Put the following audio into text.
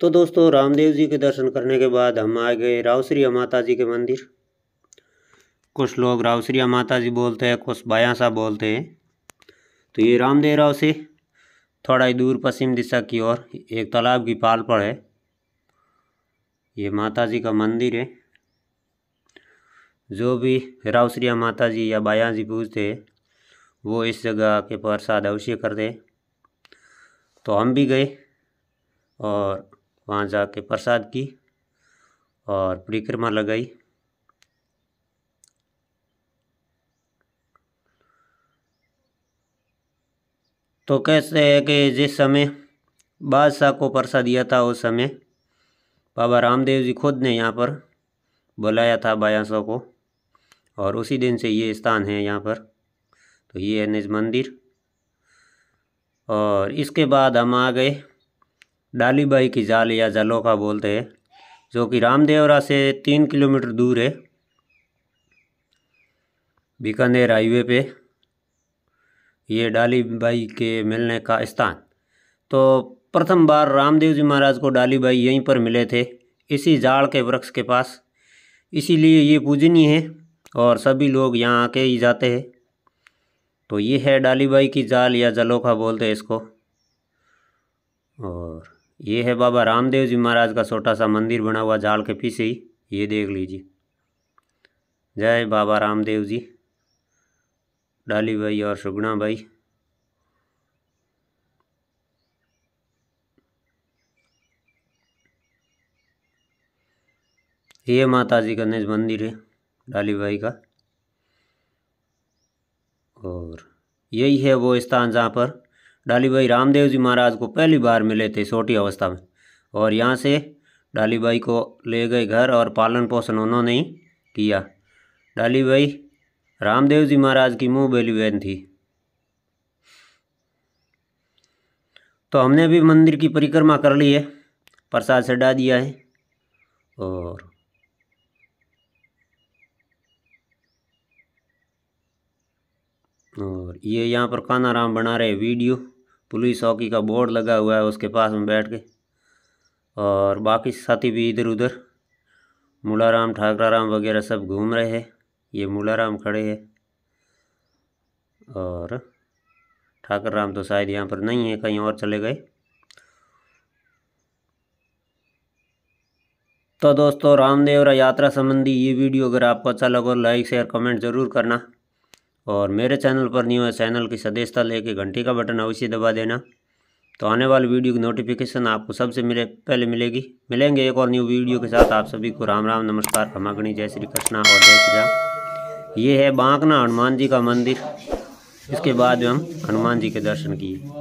तो दोस्तों रामदेव जी के दर्शन करने के बाद हम आ गए रावश्रिया माता जी के मंदिर कुछ लोग रावश्रिया माता जी बोलते हैं कुछ बायासा बोलते हैं तो ये रामदेव राव से थोड़ा ही दूर पश्चिम दिशा की ओर एक तालाब की पाल पर है ये माता जी का मंदिर है जो भी रावश्रिया माता जी या बाया जी पूजते हैं वो इस जगह के प्रसाद अवश्य करते तो हम भी गए और वहाँ जाके प्रसाद की और परिक्रमा लगाई तो कैसे है कि जिस समय बादशाह को प्रसाद दिया था उस समय बाबा रामदेव जी खुद ने यहाँ पर बुलाया था बायासों को और उसी दिन से ये स्थान है यहाँ पर तो ये है निज मंदिर और इसके बाद हम आ गए डालीबाई की जाल या जालोका बोलते हैं जो कि रामदेवरा से तीन किलोमीटर दूर है बीकानेर हाईवे पे ये डालीबाई के मिलने का स्थान तो प्रथम बार रामदेव जी महाराज को डालीबाई यहीं पर मिले थे इसी जाड़ के वृक्ष के पास इसीलिए ये पूजनीय है और सभी लोग यहाँ आके ही जाते हैं तो ये है डालीबाई की जाल या जलोखा बोलते हैं इसको और ये है बाबा रामदेव जी महाराज का छोटा सा मंदिर बना हुआ जाल के पीछे ही ये देख लीजिए जय बाबा रामदेव जी डाली भाई और सुगना भाई ये माता जी गणेश मंदिर है डाली भाई का और यही है वो स्थान जहाँ पर डाली भाई रामदेव जी महाराज को पहली बार मिले थे छोटी अवस्था में और यहाँ से डाली भाई को ले गए घर और पालन पोषण उन्होंने ही किया डाली भाई रामदेव जी महाराज की मुँह बेली बहन थी तो हमने भी मंदिर की परिक्रमा कर ली है प्रसाद चढ़ा दिया है और और ये यहाँ पर राम बना रहे वीडियो पुलिस हॉकी का बोर्ड लगा हुआ है उसके पास में बैठ के और बाकी साथी भी इधर उधर राम ठाकरा राम वगैरह सब घूम रहे हैं ये राम खड़े हैं और ठाकर राम तो शायद यहाँ पर नहीं है कहीं और चले गए तो दोस्तों रामदेवरा यात्रा संबंधी ये वीडियो अगर आपको अच्छा लगा लाइक शेयर कमेंट ज़रूर करना और मेरे चैनल पर न्यू है चैनल की सदस्यता लेके घंटी का बटन अवश्य दबा देना तो आने वाली वीडियो की नोटिफिकेशन आपको सबसे मेरे पहले मिलेगी मिलेंगे एक और न्यू वीडियो के साथ आप सभी को राम राम नमस्कार खमागणी जय श्री कृष्णा और जय श्री राम ये है बांकना हनुमान जी का मंदिर इसके बाद हम हनुमान जी के दर्शन किए